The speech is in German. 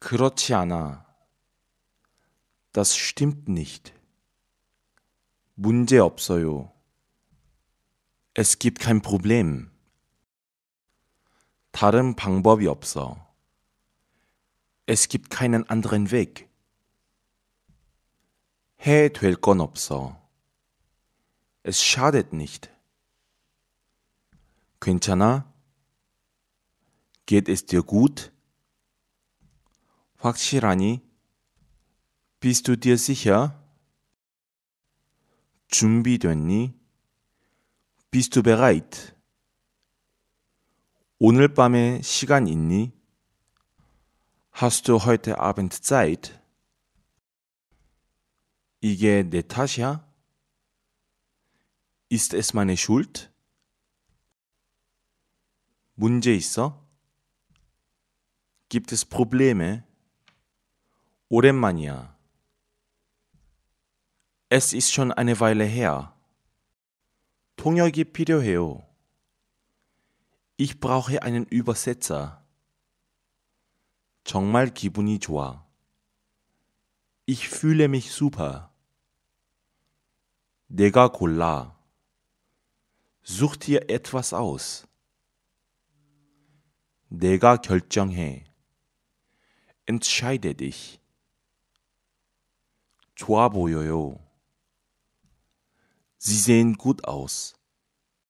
그렇지 않아. Das stimmt nicht. 문제 없어요. Es gibt kein Problem. 다른 방법이 없어. Es gibt keinen anderen Weg. 해 될 건 없어. Es schadet nicht. 괜찮아? Geht es dir gut? 확실하니? Bist du dir sicher? 준비됐니? Bist du bereit? 오늘 밤에 시간 있니? Hast du heute Abend Zeit? 이게 내 탓이야? Ist es meine Schuld? 문제 있어? Gibt es Probleme? Oremania. Es ist schon eine Weile her. 통역이 필요해요. Ich brauche einen Übersetzer. 정말 기분이 좋아. Ich fühle mich super. 내가 골라. Such dir etwas aus. 내가 결정해. Entscheide dich. 좋아 보여요. Sie sehen gut aus.